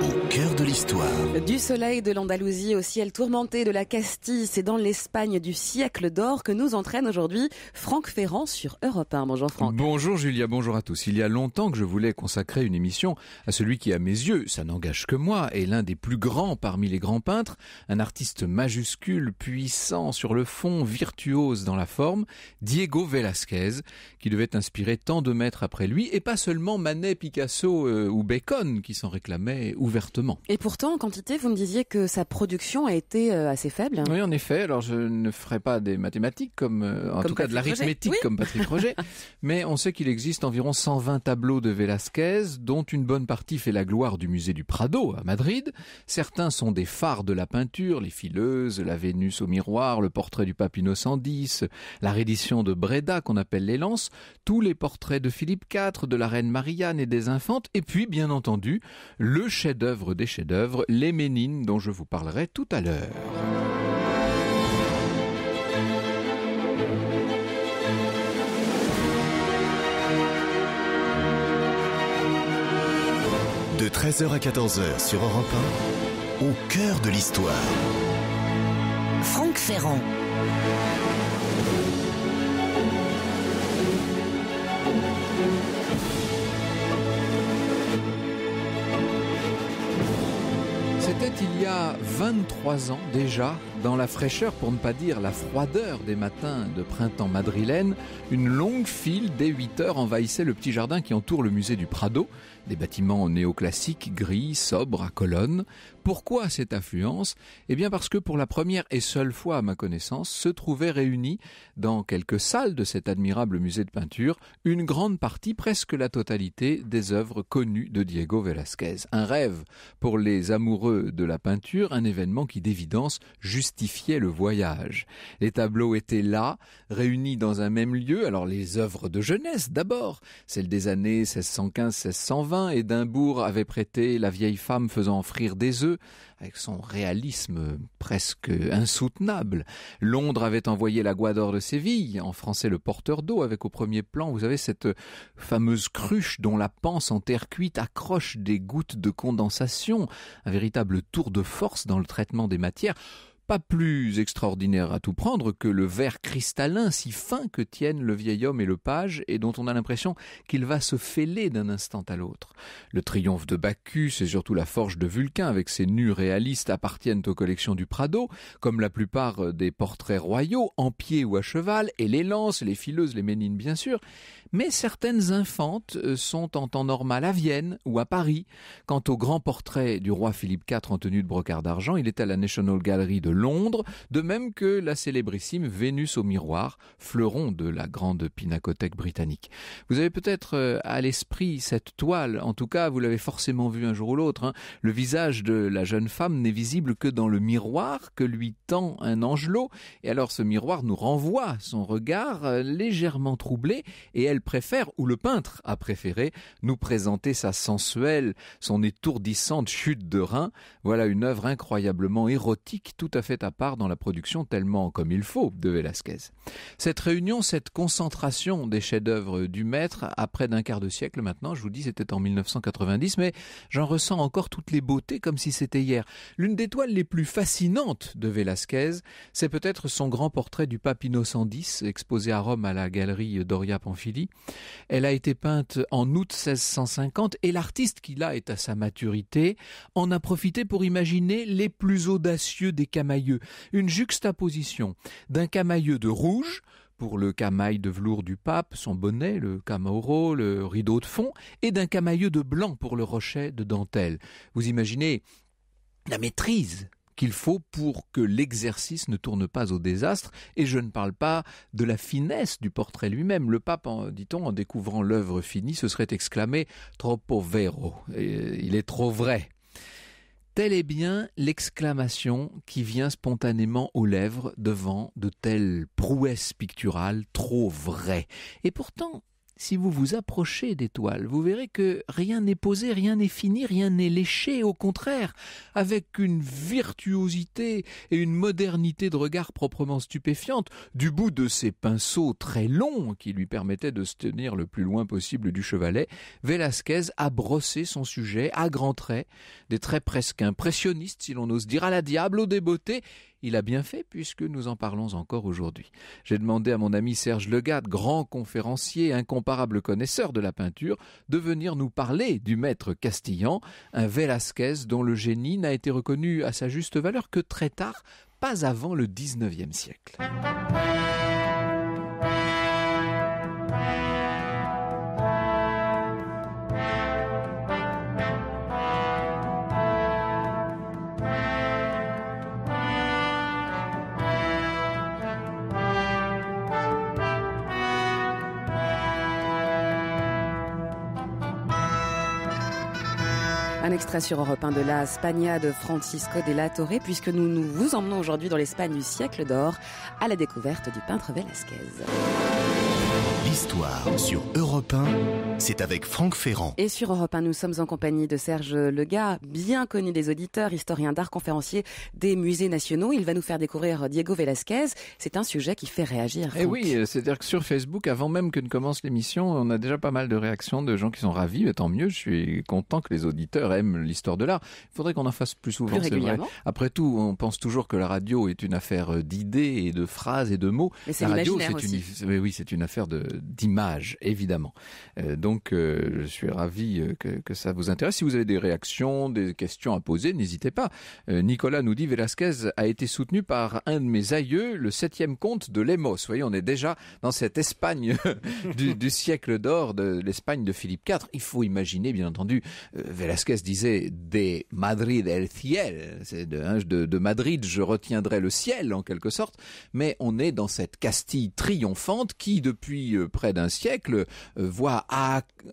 au cœur de l'histoire. Du soleil de l'Andalousie au ciel tourmenté de la Castille, c'est dans l'Espagne du siècle d'or que nous entraîne aujourd'hui Franck Ferrand sur Europe 1. Bonjour Franck. Bonjour Julia, bonjour à tous. Il y a longtemps que je voulais consacrer une émission à celui qui, à mes yeux, ça n'engage que moi, est l'un des plus grands parmi les grands peintres, un artiste majuscule, puissant sur le fond, virtuose dans la forme, Diego Velázquez, qui devait inspirer tant de maîtres après lui, et pas seulement Manet, Picasso euh, ou Bacon qui s'en réclamaient, ou ouvertement. Et pourtant, en quantité, vous me disiez que sa production a été euh, assez faible. Oui, en effet. Alors, je ne ferai pas des mathématiques comme, euh, en tout cas de l'arithmétique comme Patrick Roger, mais on sait qu'il existe environ 120 tableaux de Velázquez, dont une bonne partie fait la gloire du musée du Prado à Madrid. Certains sont des phares de la peinture, les fileuses, la Vénus au miroir, le portrait du pape Innocent X, la reddition de Breda qu'on appelle les lances, tous les portraits de Philippe IV, de la reine Marianne et des infantes, et puis, bien entendu, le chef des chefs-d'œuvre, Les Ménines, dont je vous parlerai tout à l'heure. De 13h à 14h sur Europe au cœur de l'histoire. Franck Ferrand. C'était il y a 23 ans déjà dans la fraîcheur, pour ne pas dire la froideur des matins de printemps madrilènes, une longue file dès 8 heures envahissait le petit jardin qui entoure le musée du Prado, des bâtiments néoclassiques, gris, sobres, à colonnes. Pourquoi cette affluence Eh bien parce que pour la première et seule fois à ma connaissance, se trouvaient réunis dans quelques salles de cet admirable musée de peinture une grande partie, presque la totalité, des œuvres connues de Diego Velázquez. Un rêve pour les amoureux de la peinture, un événement qui d'évidence justifiait le voyage. Les tableaux étaient là, réunis dans un même lieu, alors les œuvres de jeunesse d'abord, celles des années 1615-1620, Édimbourg avait prêté la vieille femme faisant frire des œufs, avec son réalisme presque insoutenable. Londres avait envoyé la Guador de Séville, en français le porteur d'eau, avec au premier plan, vous avez cette fameuse cruche dont la panse en terre cuite accroche des gouttes de condensation, un véritable tour de force dans le traitement des matières plus extraordinaire à tout prendre que le verre cristallin si fin que tiennent le vieil homme et le page et dont on a l'impression qu'il va se fêler d'un instant à l'autre. Le triomphe de Bacchus et surtout la forge de Vulcain avec ses nus réalistes appartiennent aux collections du Prado, comme la plupart des portraits royaux, en pied ou à cheval, et les lances, les fileuses, les ménines bien sûr, mais certaines infantes euh, sont en temps normal à Vienne ou à Paris. Quant au grand portrait du roi Philippe IV en tenue de brocart d'argent, il est à la National Gallery de Londres, de même que la célébrissime Vénus au miroir, fleuron de la grande pinacothèque britannique. Vous avez peut-être euh, à l'esprit cette toile, en tout cas vous l'avez forcément vue un jour ou l'autre. Hein. Le visage de la jeune femme n'est visible que dans le miroir que lui tend un angelot, et alors ce miroir nous renvoie son regard euh, légèrement troublé, et elle préfère, ou le peintre a préféré, nous présenter sa sensuelle, son étourdissante chute de rein. Voilà une œuvre incroyablement érotique, tout à fait fait à part dans la production tellement comme il faut de Velázquez. Cette réunion, cette concentration des chefs-d'œuvre du maître, après d'un quart de siècle maintenant, je vous dis, c'était en 1990, mais j'en ressens encore toutes les beautés comme si c'était hier. L'une des toiles les plus fascinantes de Velázquez, c'est peut-être son grand portrait du pape Innocent X, exposé à Rome à la galerie Doria Pamphili. Elle a été peinte en août 1650 et l'artiste qui là est à sa maturité en a profité pour imaginer les plus audacieux des camaïs une juxtaposition d'un camailleux de rouge, pour le camail de velours du pape, son bonnet, le camauro, le rideau de fond, et d'un camailleux de blanc pour le rocher de dentelle. Vous imaginez la maîtrise qu'il faut pour que l'exercice ne tourne pas au désastre, et je ne parle pas de la finesse du portrait lui-même. Le pape, dit-on, en découvrant l'œuvre finie, se serait exclamé Troppo vero, il est trop vrai. Telle est bien l'exclamation qui vient spontanément aux lèvres devant de telles prouesses picturales trop vraies. Et pourtant, si vous vous approchez d'étoiles, vous verrez que rien n'est posé, rien n'est fini, rien n'est léché, au contraire, avec une virtuosité et une modernité de regard proprement stupéfiante, du bout de ses pinceaux très longs qui lui permettaient de se tenir le plus loin possible du chevalet, Velasquez a brossé son sujet à grands traits, des traits presque impressionnistes si l'on ose dire, à la diable, aux débeautés. Il a bien fait puisque nous en parlons encore aujourd'hui. J'ai demandé à mon ami Serge Legat, grand conférencier, incomparable connaisseur de la peinture, de venir nous parler du maître castillan, un Velázquez dont le génie n'a été reconnu à sa juste valeur que très tard, pas avant le 19e siècle. Un extrait sur Europe de la Spagna de Francisco de la Torre, puisque nous, nous vous emmenons aujourd'hui dans l'Espagne du siècle d'or, à la découverte du peintre Velázquez. L'histoire sur Europe 1, c'est avec Franck Ferrand. Et sur Europe 1, nous sommes en compagnie de Serge Lega, bien connu des auditeurs, historien d'art, conférencier des musées nationaux. Il va nous faire découvrir Diego Velasquez. C'est un sujet qui fait réagir. Et eh oui, c'est-à-dire que sur Facebook, avant même que ne commence l'émission, on a déjà pas mal de réactions de gens qui sont ravis. Mais tant mieux, je suis content que les auditeurs aiment l'histoire de l'art. Il faudrait qu'on en fasse plus souvent, c'est vrai. Après tout, on pense toujours que la radio est une affaire d'idées et de phrases et de mots. Mais c'est une, oui, c'est une affaire de, d'images, évidemment. Euh, donc, euh, je suis ravi euh, que, ça vous intéresse. Si vous avez des réactions, des questions à poser, n'hésitez pas. Nicolas nous dit Velasquez a été soutenu par un de mes aïeux, le septième comte de Lemos. Vous voyez, on est déjà dans cette Espagne du, siècle d'or, de l'Espagne de Philippe IV. Il faut imaginer, bien entendu, Velasquez disait de Madrid el ciel, hein, de, de Madrid, je retiendrai le ciel en quelque sorte, mais on est dans cette Castille triomphante qui, depuis près d'un siècle, euh, voit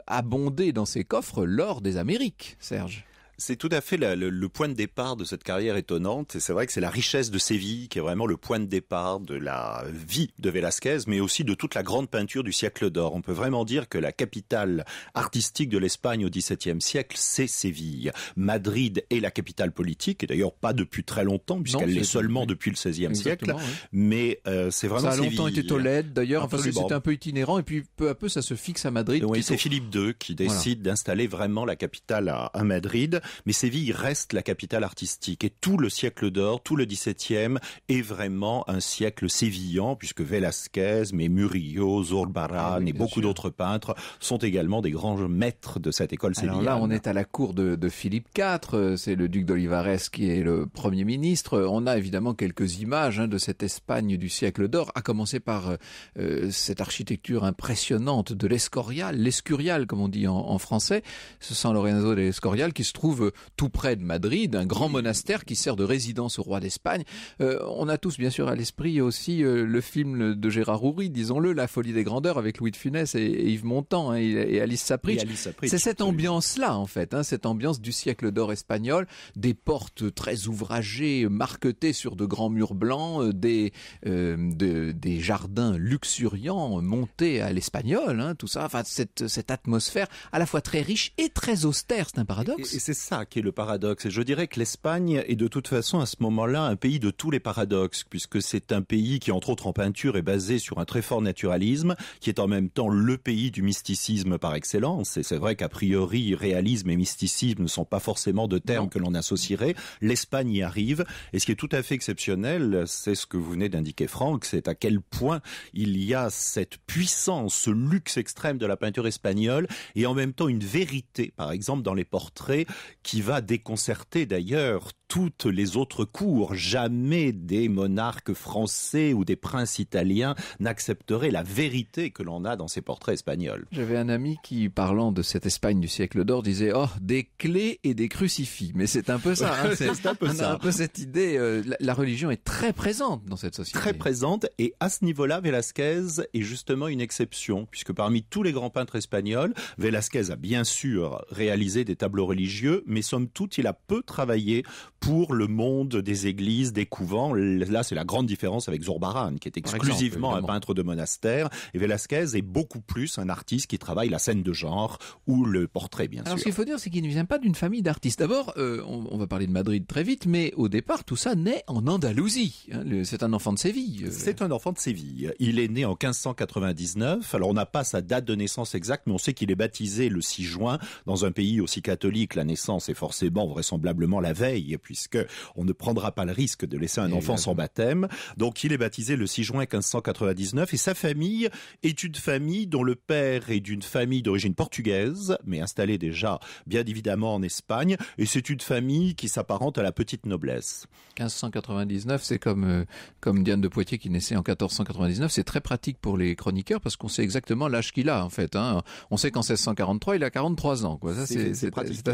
abonder dans ses coffres l'or des Amériques, Serge. C'est tout à fait le, point de départ de cette carrière étonnante. Et c'est vrai que c'est la richesse de Séville qui est vraiment le point de départ de la vie de Velázquez, mais aussi de toute la grande peinture du siècle d'or. On peut vraiment dire que la capitale artistique de l'Espagne au XVIIe siècle, c'est Séville. Madrid est la capitale politique, et d'ailleurs pas depuis très longtemps, puisqu'elle l'est seulement depuis le XVIe siècle. Mais euh, c'est vraiment Ça a longtemps été Tolède, d'ailleurs. Enfin, c'était un peu itinérant, et puis peu à peu, ça se fixe à Madrid. c'est Philippe II qui décide d'installer vraiment la capitale à Madrid mais Séville reste la capitale artistique. Et tout le siècle d'or, tout le XVIIe, est vraiment un siècle sévillan, puisque Velázquez, mais Murillo, Zurbarán ah et beaucoup d'autres peintres sont également des grands maîtres de cette école sévillane. Alors là, on est à la cour de, de Philippe IV, c'est le duc d'Olivares qui est le premier ministre. On a évidemment quelques images hein, de cette Espagne du siècle d'or, à commencer par euh, cette architecture impressionnante de l'Escorial, l'Escurial comme on dit en, français, ce sont Lorenzo de l'Escorial qui se trouve euh, tout près de Madrid, un grand monastère qui sert de résidence au roi d'Espagne. Euh, on a tous bien sûr à l'esprit aussi euh, le film de Gérard Houry, disons-le, La folie des grandeurs avec Louis de Funès et, Yves Montand hein, et, Alice Sapritch. C'est cette ambiance-là en fait, hein, cette ambiance du siècle d'or espagnol, des portes très ouvragées, marquetées sur de grands murs blancs, des, des jardins luxuriants montés à l'espagnol, hein, tout ça, enfin cette, cette atmosphère à la fois très riche et très austère, c'est un paradoxe ça qui est le paradoxe. Et je dirais que l'Espagne est de toute façon à ce moment-là un pays de tous les paradoxes, puisque c'est un pays qui, entre autres en peinture, est basé sur un très fort naturalisme, qui est en même temps le pays du mysticisme par excellence. Et c'est vrai qu'a priori, réalisme et mysticisme ne sont pas forcément de termes que l'on associerait. L'Espagne y arrive. Et ce qui est tout à fait exceptionnel, c'est ce que vous venez d'indiquer, Franck, c'est à quel point il y a cette puissance, ce luxe extrême de la peinture espagnole, et en même temps une vérité, par exemple, dans les portraits qui va déconcerter d'ailleurs toutes les autres cours. Jamais des monarques français ou des princes italiens n'accepteraient la vérité que l'on a dans ces portraits espagnols. J'avais un ami qui, parlant de cette Espagne du siècle d'or, disait Oh, des clés et des crucifix. Mais c'est un peu ça. Hein, c'est un peu ça. Un peu cette idée. Euh, la, religion est très présente dans cette société. Très présente. Et à ce niveau-là, Velázquez est justement une exception, puisque parmi tous les grands peintres espagnols, Velázquez a bien sûr réalisé des tableaux religieux, mais somme toute, il a peu travaillé pour le monde des églises, des couvents. Là, c'est la grande différence avec Zorbaran, qui est exclusivement un peintre de monastère, et Velázquez est beaucoup plus un artiste qui travaille la scène de genre ou le portrait, bien sûr. Alors, ce qu'il faut dire, c'est qu'il ne vient pas d'une famille d'artistes. D'abord, euh, on, va parler de Madrid très vite, mais au départ, tout ça naît en Andalousie. Hein, c'est un enfant de Séville. Euh. C'est un enfant de Séville. Il est né en 1599. Alors, on n'a pas sa date de naissance exacte, mais on sait qu'il est baptisé le 6 juin dans un pays aussi catholique. La naissance c'est forcément vraisemblablement la veille puisque on ne prendra pas le risque de laisser un enfant sans baptême. Donc il est baptisé le 6 juin 1599 et sa famille est une famille dont le père est d'une famille d'origine portugaise mais installée déjà bien évidemment en Espagne et c'est une famille qui s'apparente à la petite noblesse. 1599 c'est comme euh, comme Diane de Poitiers qui naissait en 1499, c'est très pratique pour les chroniqueurs parce qu'on sait exactement l'âge qu'il a en fait. Hein. On sait qu'en 1643 il a 43 ans. Ça c'est assez pratique.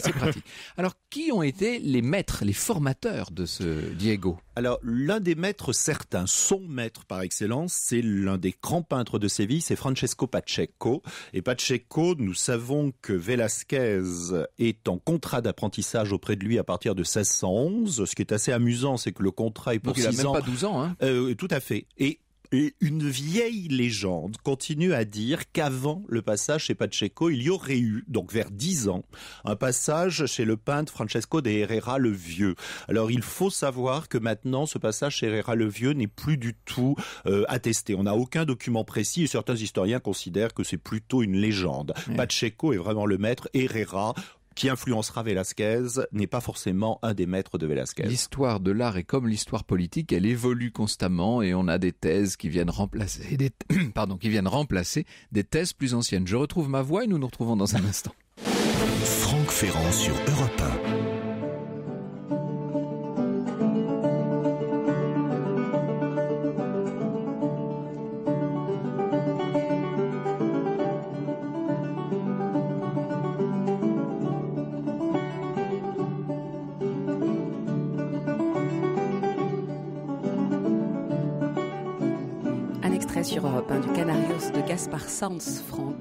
Alors, qui ont été les maîtres, les formateurs de ce Diego Alors, l'un des maîtres certains, son maître par excellence, c'est l'un des grands peintres de Séville, c'est Francesco Pacheco. Et Pacheco, nous savons que Velázquez est en contrat d'apprentissage auprès de lui à partir de 1611. Ce qui est assez amusant, c'est que le contrat est pour Donc, il a pas 12 ans, hein euh, Tout à fait une vieille légende continue à dire qu'avant le passage chez Pacheco, il y aurait eu, donc vers dix ans, un passage chez le peintre Francesco de Herrera le Vieux. Alors il faut savoir que maintenant, ce passage chez Herrera le Vieux n'est plus du tout euh, attesté. On n'a aucun document précis et certains historiens considèrent que c'est plutôt une légende. Pacheco est vraiment le maître, Herrera qui influencera Velasquez n'est pas forcément un des maîtres de Velasquez. L'histoire de l'art est comme l'histoire politique, elle évolue constamment et on a des thèses qui viennent remplacer des, pardon, qui viennent remplacer des thèses plus anciennes. Je retrouve ma voix et nous nous retrouvons dans un instant. Franck Ferrand sur Europe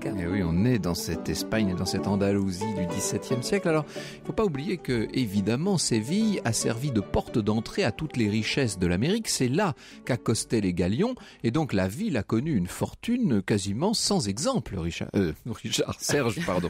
Et eh oui, on est dans cette Espagne, dans cette Andalousie du XVIIe siècle. Alors, il ne faut pas oublier que, évidemment, Séville a servi de porte d'entrée à toutes les richesses de l'Amérique. C'est là qu'accostaient les galions. Et donc, la ville a connu une fortune quasiment sans exemple, Richard. Euh, Richard, Serge, pardon.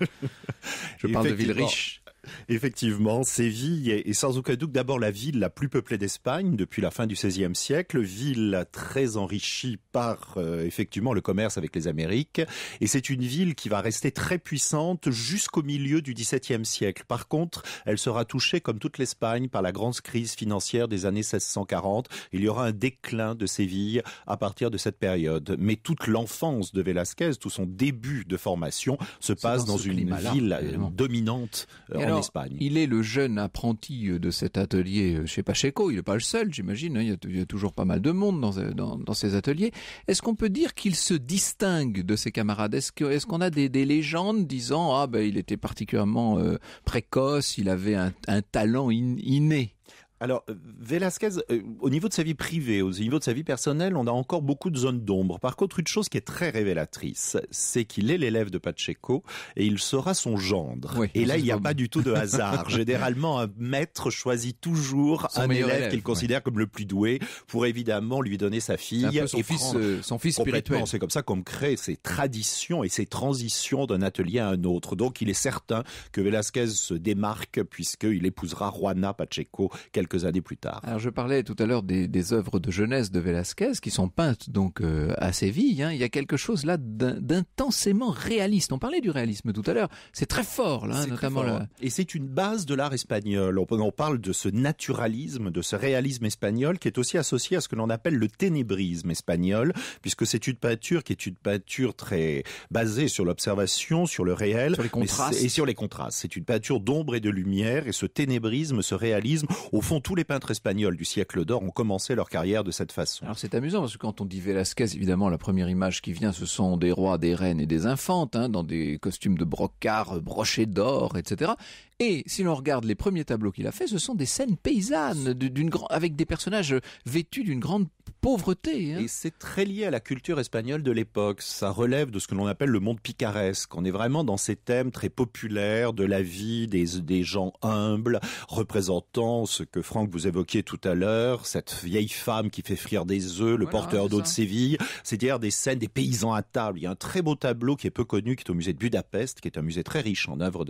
Je parle de ville riche. Effectivement, Séville est sans aucun doute d'abord la ville la plus peuplée d'Espagne depuis la fin du XVIe siècle, ville très enrichie par euh, effectivement le commerce avec les Amériques, et c'est une ville qui va rester très puissante jusqu'au milieu du XVIIe siècle. Par contre, elle sera touchée comme toute l'Espagne par la grande crise financière des années 1640. Il y aura un déclin de Séville à partir de cette période. Mais toute l'enfance de Velázquez, tout son début de formation, se passe dans, une ville dominante. Euh, il est le jeune apprenti euh, de cet atelier euh, chez Pacheco. Il n'est pas le seul, j'imagine. Hein. Il, y a toujours pas mal de monde euh, dans, ces ateliers. Est-ce qu'on peut dire qu'il se distingue de ses camarades Est-ce qu'on a des, légendes disant ah ben il était particulièrement précoce, il avait un, talent inné alors, euh, Velasquez, euh, au niveau de sa vie privée, au niveau de sa vie personnelle, on a encore beaucoup de zones d'ombre. Par contre, une chose qui est très révélatrice, c'est qu'il est l'élève de Pacheco et il sera son gendre. et là, il n'y a pas du tout de hasard. Généralement, un maître choisit toujours un élève, qu'il considère comme le plus doué pour évidemment lui donner sa fille. Euh, son, fils, son fils spirituel. C'est comme ça qu'on crée ces traditions et ces transitions d'un atelier à un autre. Donc, il est certain que Velasquez se démarque puisqu'il épousera Juana Pacheco quelques années plus tard. Alors je parlais tout à l'heure des, œuvres de jeunesse de Velázquez qui sont peintes donc euh, à Séville. Hein. Il y a quelque chose là d'intensément réaliste. On parlait du réalisme tout à l'heure. C'est très fort là, hein, notamment Et c'est une base de l'art espagnol. On parle de ce naturalisme, de ce réalisme espagnol qui est aussi associé à ce que l'on appelle le ténébrisme espagnol, puisque c'est une peinture qui est une peinture très basée sur l'observation, sur le réel, sur les contrastes. et sur les contrastes. C'est une peinture d'ombre et de lumière, et ce ténébrisme, ce réalisme, au fond tous les peintres espagnols du siècle d'or ont commencé leur carrière de cette façon. Alors c'est amusant parce que quand on dit Velázquez, évidemment la première image qui vient, ce sont des rois, des reines et des infantes, hein, dans des costumes de brocart euh, brochés d'or, etc. Et si l'on regarde les premiers tableaux qu'il a fait, ce sont des scènes paysannes d'une avec des personnages vêtus d'une grande pauvreté. Hein. Et c'est très lié à la culture espagnole de l'époque. Ça relève de ce que l'on appelle le monde picaresque. On est vraiment dans ces thèmes très populaires de la vie des, gens humbles, représentant ce que Franck vous évoquiez tout à l'heure, cette vieille femme qui fait frire des œufs, le porteur d'eau de Séville. C'est-à-dire des scènes des paysans à table. Il y a un très beau tableau qui est peu connu, qui est au musée de Budapest, qui est un musée très riche en œuvres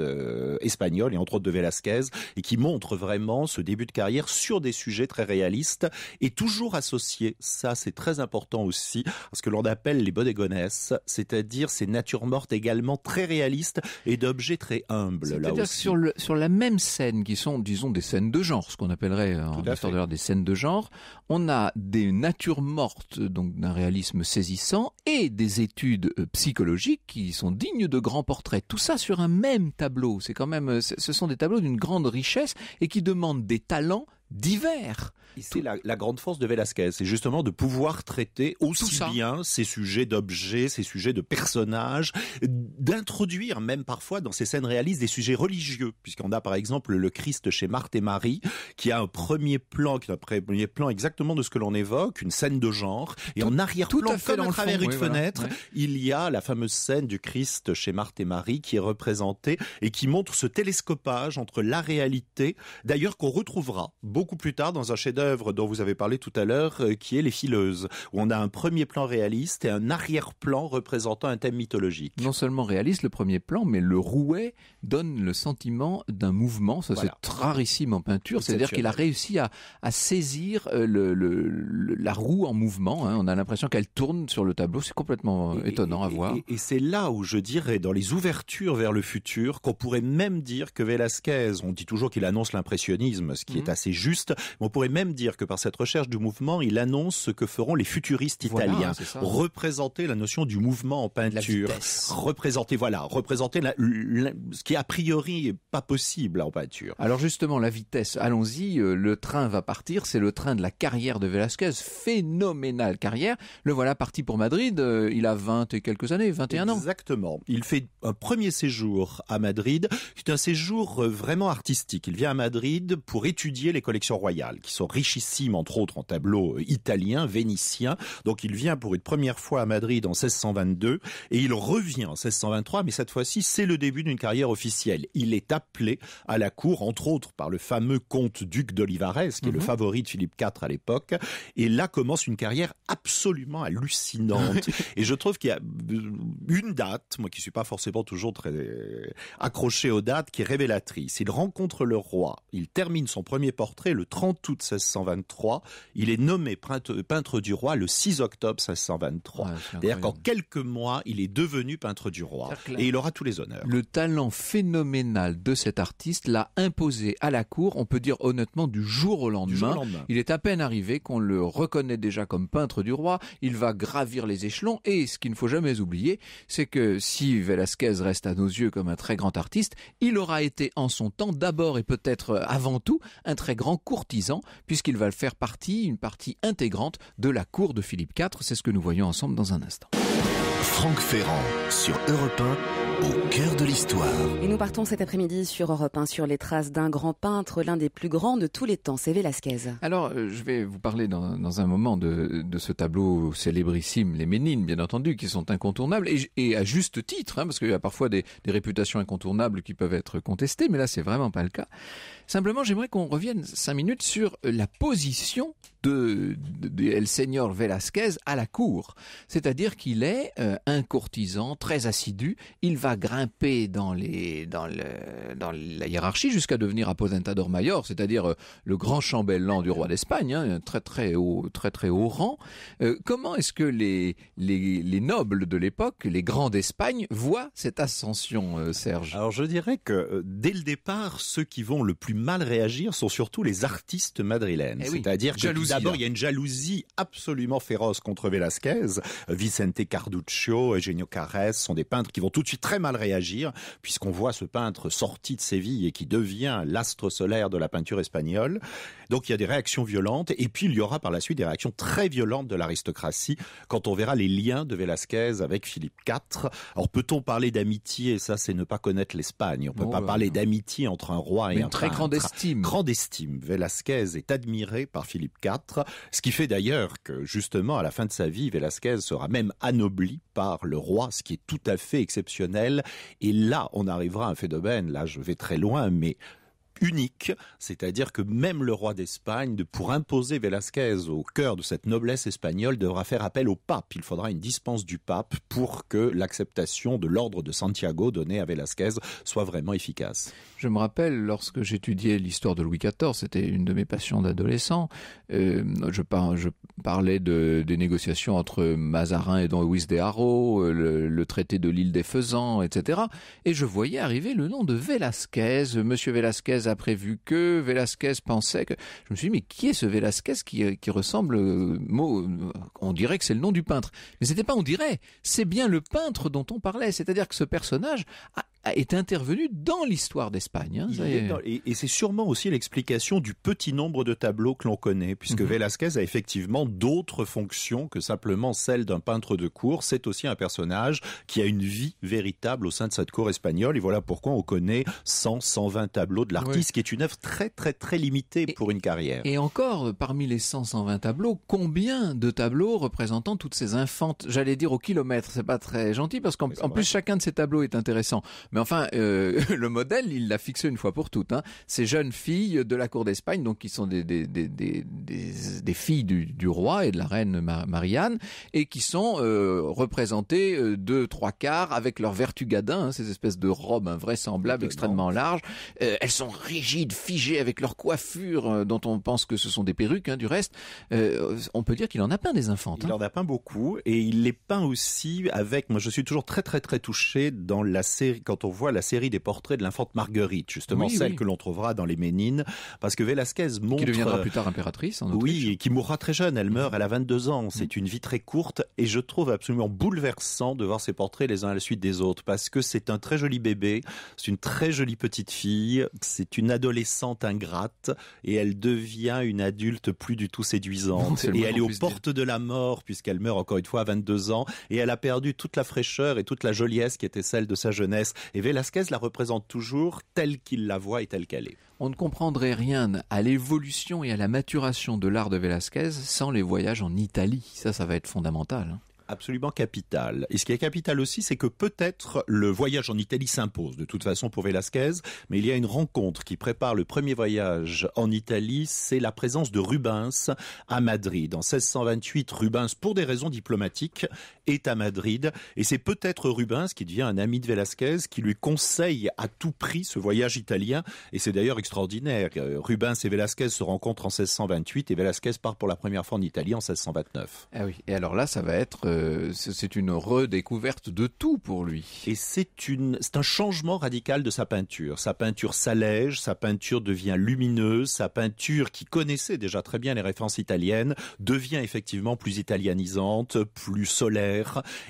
espagnoles entre autres de Velasquez, et qui montre vraiment ce début de carrière sur des sujets très réalistes et toujours associés. Ça, c'est très important aussi, à ce que l'on appelle les Bodegones, c'est-à-dire ces natures mortes également très réalistes et d'objets très humbles. C'est-à-dire sur, sur la même scène, qui sont, disons, des scènes de genre, ce qu'on appellerait euh, en histoire de l'art des scènes de genre, on a des natures mortes, donc d'un réalisme saisissant, et des études euh, psychologiques qui sont dignes de grands portraits. Tout ça sur un même tableau. C'est quand même, euh, ce sont des tableaux d'une grande richesse et qui demandent des talents divers. C'est la, grande force de Velasquez, c'est justement de pouvoir traiter aussi bien ces sujets d'objets, ces sujets de personnages, d'introduire même parfois dans ces scènes réalistes des sujets religieux, puisqu'on a par exemple le Christ chez Marthe et Marie, qui a un premier plan, qui est un premier plan exactement de ce que l'on évoque, une scène de genre, et en arrière-plan, comme à travers une fenêtre, il y a la fameuse scène du Christ chez Marthe et Marie qui est représentée et qui montre ce télescopage entre la réalité, d'ailleurs qu'on retrouvera beaucoup beaucoup plus tard dans un chef-d'œuvre dont vous avez parlé tout à l'heure, euh, qui est Les Fileuses, où on a un premier plan réaliste et un arrière-plan représentant un thème mythologique. Non seulement réaliste le premier plan, mais le rouet donne le sentiment d'un mouvement. Ça, c'est rarissime en peinture. C'est-à-dire qu'il a réussi à, saisir euh, le, la roue en mouvement. Hein. On a l'impression qu'elle tourne sur le tableau. C'est complètement euh, étonnant à voir. Et, c'est là où je dirais, dans les ouvertures vers le futur, qu'on pourrait même dire que Velázquez, on dit toujours qu'il annonce l'impressionnisme, ce qui mhm. est assez juste. On pourrait même dire que par cette recherche du mouvement, il annonce ce que feront les futuristes italiens. représenter la notion du mouvement en peinture. Représenter, voilà, représenter la, ce qui a priori est pas possible en peinture. Alors justement, la vitesse, allons-y, euh, le train va partir, c'est le train de la carrière de Velasquez, phénoménale carrière. Le voilà parti pour Madrid, euh, il a 20 et quelques années, 21 ans. Exactement. Il fait un premier séjour à Madrid. C'est un séjour euh, vraiment artistique. Il vient à Madrid pour étudier l'école royales, qui sont richissimes, entre autres, en tableaux euh, italiens, vénitiens. Donc il vient pour une première fois à Madrid en 1622, et il revient en 1623, mais cette fois-ci, c'est le début d'une carrière officielle. Il est appelé à la cour, entre autres, par le fameux comte duc d'Olivares, qui est le mhm. favori de Philippe IV à l'époque, et là commence une carrière absolument hallucinante. et je trouve qu'il y a euh, une date, moi qui suis pas forcément toujours très euh, accroché aux dates, qui est révélatrice. Il rencontre le roi, il termine son premier portrait le 30 août 1623. Il est nommé peintre du roi le 6 octobre 1623. C'est-à-dire qu'en quelques mois, il est devenu peintre du roi et il aura tous les honneurs. Le talent phénoménal de cet artiste l'a imposé à la cour, on peut dire honnêtement du jour au lendemain. Jour au lendemain. Il est à peine arrivé qu'on le reconnaît déjà comme peintre du roi, il va gravir les échelons et ce qu'il ne faut jamais oublier, c'est que si Velasquez reste à nos yeux comme un très grand artiste, il aura été en son temps d'abord et peut-être avant tout un très grand en puisqu'il va faire partie, une partie intégrante de la cour de Philippe IV. C'est ce que nous voyons ensemble dans un instant. Franck Ferrand sur Europe 1, au cœur de l'histoire. Et nous partons cet après-midi sur Europe 1 sur les traces d'un grand peintre, l'un des plus grands de tous les temps, c'est Velasquez. Alors, euh, je vais vous parler dans, un moment de, ce tableau célébrissime, les Ménines, bien entendu, qui sont incontournables et, à juste titre, hein, parce qu'il y a parfois des, des réputations incontournables qui peuvent être contestées, mais là, c'est vraiment pas le cas. Simplement, j'aimerais qu'on revienne cinq minutes sur euh, la position de, El Señor Velázquez à la cour. C'est-à-dire qu'il est euh, un courtisan très assidu. Il va grimper dans la hiérarchie jusqu'à devenir aposentador mayor, c'est-à-dire euh, le grand chambellan du roi d'Espagne, un hein, très très haut très très haut rang. comment est-ce que les, les nobles de l'époque, les grands d'Espagne, voient cette ascension, Serge Alors je dirais que dès le départ, ceux qui vont le plus mal réagir sont surtout les artistes madrilènes. Eh C'est-à-dire que d'abord, hein. il y a une jalousie absolument féroce contre Velázquez. Vicente Carduccio, Eugenio Carres sont des peintres qui vont tout de suite très mal réagir, puisqu'on voit ce peintre sorti de Séville et qui devient l'astre solaire de la peinture espagnole. Donc il y a des réactions violentes, et puis il y aura par la suite des réactions très violentes de l'aristocratie quand on verra les liens de Velázquez avec Philippe IV. Alors peut-on parler d'amitié Ça, c'est ne pas connaître l'Espagne. On ne peut oh pas parler d'amitié entre un roi et un très Grande estime. Grande estime. Velasquez est admiré par Philippe IV, ce qui fait d'ailleurs que justement à la fin de sa vie, Velasquez sera même anobli par le roi, ce qui est tout à fait exceptionnel. Et là, on arrivera à un phénomène, là je vais très loin, mais unique, c'est-à-dire que même le roi d'Espagne, pour imposer Velázquez au cœur de cette noblesse espagnole, devra faire appel au pape. Il faudra une dispense du pape pour que l'acceptation de l'ordre de Santiago donné à Velázquez soit vraiment efficace. Je me rappelle, lorsque j'étudiais l'histoire de Louis XIV, c'était une de mes passions d'adolescent, euh, je, par, je, parlais des négociations entre Mazarin et Don Luis de Haro, euh, le, traité de l'île des Faisans, etc. Et je voyais arriver le nom de Velázquez, Monsieur Velázquez prévu que, Velasquez pensait que. Je me suis dit, mais qui est ce Velasquez qui, euh, qui ressemble, euh, euh, on dirait que c'est le nom du peintre. Mais c'était pas on dirait, c'est bien le peintre dont on parlait. C'est-à-dire que ce personnage a est intervenu dans l'histoire d'Espagne. Hein, et, c'est sûrement aussi l'explication du petit nombre de tableaux que l'on connaît, puisque mhm. Velázquez a effectivement d'autres fonctions que simplement celle d'un peintre de cour. C'est aussi un personnage qui a une vie véritable au sein de cette cour espagnole. Et voilà pourquoi on connaît 100, 120 tableaux de l'artiste, qui est une œuvre très, très, très limitée pour une carrière. Et encore, parmi les 100, 120 tableaux, combien de tableaux représentant toutes ces infantes, j'allais dire au kilomètre, c'est pas très gentil parce qu'en plus chacun de ces tableaux est intéressant. Mais enfin, euh, le modèle, il l'a fixé une fois pour toutes. Hein. Ces jeunes filles de la cour d'Espagne, donc qui sont des, des, des, des, des filles du, du, roi et de la reine Marianne, et qui sont euh, représentées euh, deux, trois quarts avec leur vertu hein, ces espèces de robes invraisemblables, extrêmement larges. elles sont rigides, figées avec leur coiffure, dont on pense que ce sont des perruques, hein, du reste. on peut dire qu'il en a peint des infantes. Il hein. en a peint beaucoup, et il les peint aussi avec... Moi, je suis toujours très, très, très touché dans la série... Quand on voit la série des portraits de l'infante Marguerite, justement celle que l'on trouvera dans les Ménines, parce que Velasquez montre... Qui deviendra euh, plus tard impératrice en Autriche. Oui, et qui mourra très jeune, elle meurt, elle a 22 ans, mm. c'est une vie très courte, et je trouve absolument bouleversant de voir ces portraits les uns à la suite des autres, parce que c'est un très joli bébé, c'est une très jolie petite fille, c'est une adolescente ingrate, et elle devient une adulte plus du tout séduisante. et elle est aux portes de la mort, puisqu'elle meurt encore une fois à 22 ans, et elle a perdu toute la fraîcheur et toute la joliesse qui était celle de sa jeunesse. Et Velázquez la représente toujours telle qu'il la voit et telle qu'elle est. On ne comprendrait rien à l'évolution et à la maturation de l'art de Velázquez sans les voyages en Italie. Ça, ça va être fondamental hein. absolument capital. Et ce qui est capital aussi, c'est que peut-être le voyage en Italie s'impose de toute façon pour Velasquez, mais il y a une rencontre qui prépare le premier voyage en Italie, c'est la présence de Rubens à Madrid. En 1628, Rubens, pour des raisons diplomatiques, est à Madrid. Et c'est peut-être Rubens qui devient un ami de Velázquez, qui lui conseille à tout prix ce voyage italien. Et c'est d'ailleurs extraordinaire. Euh, Rubens et Velázquez se rencontrent en 1628 et Velázquez part pour la première fois en Italie en 1629. Ah et alors là, ça va être, euh, c'est une redécouverte de tout pour lui. Et c'est une, c'est un changement radical de sa peinture. Sa peinture s'allège, sa peinture devient lumineuse, sa peinture qui connaissait déjà très bien les références italiennes devient effectivement plus italianisante, plus solaire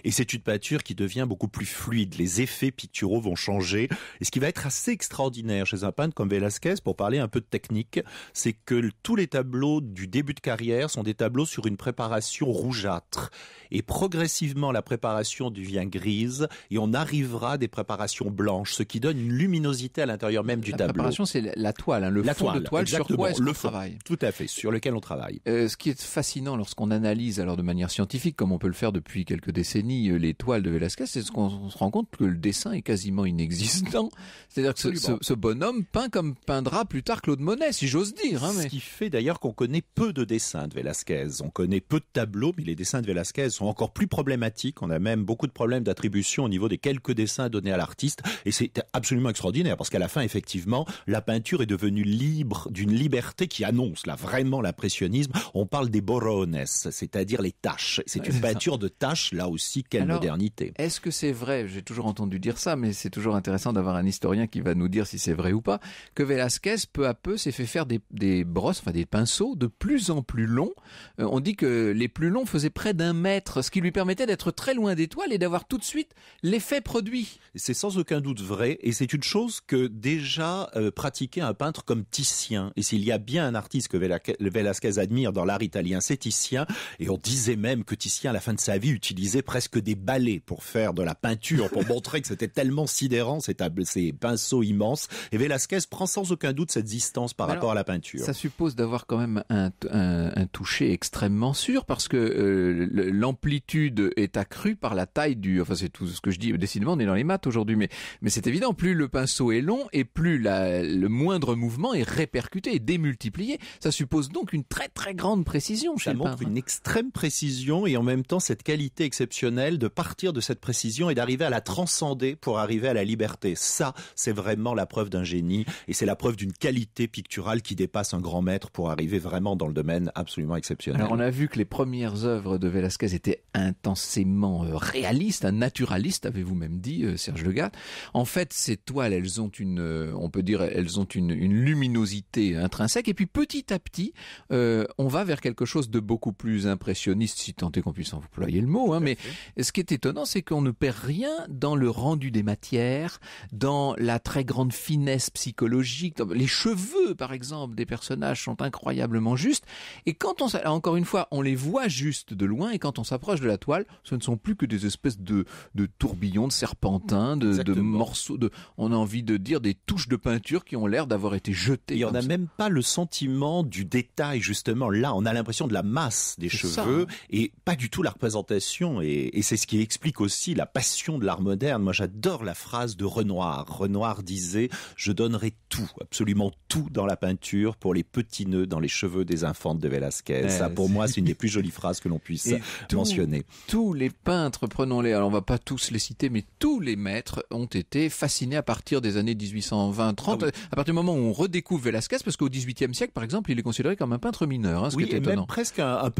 et c'est une peinture qui devient beaucoup plus fluide. Les effets picturaux vont changer. Et ce qui va être assez extraordinaire chez un peintre comme Velázquez, pour parler un peu de technique, c'est que tous les tableaux du début de carrière sont des tableaux sur une préparation rougeâtre. Et progressivement, la préparation devient grise et on arrivera à des préparations blanches, ce qui donne une luminosité à l'intérieur même du tableau. La préparation, c'est la toile, hein, le fond de toile sur quoi est-ce travaille. Tout à fait, sur lequel on travaille. Euh, ce qui est fascinant lorsqu'on analyse, alors de manière scientifique, comme on peut le faire depuis quelques décennies euh, les toiles de Velázquez, c'est ce qu'on se rend compte que le dessin est quasiment inexistant. C'est-à-dire que ce, bonhomme peint comme peindra plus tard Claude Monet, si j'ose dire. Hein, ce qui fait d'ailleurs qu'on connaît peu de dessins de Velázquez. On connaît peu de tableaux, mais les dessins de Velázquez sont encore plus problématiques. On a même beaucoup de problèmes d'attribution au niveau des quelques dessins donnés à l'artiste. Et c'est absolument extraordinaire parce qu'à la fin, effectivement, la peinture est devenue libre d'une liberté qui annonce là vraiment l'impressionnisme. On parle des borones, c'est-à-dire les tâches. C'est une peinture de tâches là aussi quelle modernité. Est-ce que c'est vrai J'ai toujours entendu dire ça, mais c'est toujours intéressant d'avoir un historien qui va nous dire si c'est vrai ou pas, que Velázquez, peu à peu, s'est fait faire des, des, brosses, enfin des pinceaux de plus en plus longs. Euh, on dit que les plus longs faisaient près d'un mètre, ce qui lui permettait d'être très loin des toiles et d'avoir tout de suite l'effet produit. C'est sans aucun doute vrai, et c'est une chose que déjà euh, pratiquait un peintre comme Titien. Et s'il y a bien un artiste que Velázquez admire dans l'art italien, c'est Titien, et on disait même que Titien, à la fin de sa vie, utilisait utilisait presque des balais pour faire de la peinture, pour montrer que c'était tellement sidérant ces, ces pinceaux immenses. Et Velázquez prend sans aucun doute cette distance par rapport à la peinture. Ça suppose d'avoir quand même un, un, un, toucher extrêmement sûr parce que euh, l'amplitude est accrue par la taille du. Enfin, c'est tout ce que je dis. Décidément, on est dans les maths aujourd'hui, mais mais c'est évident. Plus le pinceau est long et plus la, le moindre mouvement est répercuté et démultiplié. Ça suppose donc une très très grande précision chez ça le montre une extrême précision et en même temps cette qualité exceptionnel de partir de cette précision et d'arriver à la transcender pour arriver à la liberté. Ça, c'est vraiment la preuve d'un génie et c'est la preuve d'une qualité picturale qui dépasse un grand maître pour arriver vraiment dans le domaine absolument exceptionnel. Alors on a vu que les premières œuvres de Velázquez étaient intensément euh, réalistes, un hein, naturaliste, avez-vous même dit, euh, Serge Legat. En fait, ces toiles, elles ont une, euh, on peut dire, elles ont une, luminosité intrinsèque et puis petit à petit, on va vers quelque chose de beaucoup plus impressionniste, si tant est qu'on puisse employer le mot, Hein, mais ce qui est étonnant, c'est qu'on ne perd rien dans le rendu des matières, dans la très grande finesse psychologique. Les cheveux, par exemple, des personnages sont incroyablement justes. Et quand on, encore une fois, on les voit juste de loin, et quand on s'approche de la toile, ce ne sont plus que des espèces de, de tourbillons, de serpentins, de, morceaux, de, on a envie de dire des touches de peinture qui ont l'air d'avoir été jetées. Et on n'a même pas le sentiment du détail, justement. Là, on a l'impression de la masse des cheveux et pas du tout la représentation et, c'est ce qui explique aussi la passion de l'art moderne. Moi, j'adore la phrase de Renoir. Renoir disait "Je donnerai tout, absolument tout, dans la peinture pour les petits nœuds dans les cheveux des infantes de Velázquez." Eh, Ça, pour moi, c'est une des plus jolies phrases que l'on puisse mentionner. Tous, les peintres, prenons-les. Alors, on va pas tous les citer, mais tous les maîtres ont été fascinés à partir des années 1820-30, ah à partir du moment où on redécouvre Velázquez, parce qu'au XVIIIe siècle, par exemple, il est considéré comme un peintre mineur, hein, ce qui est étonnant. Même presque un,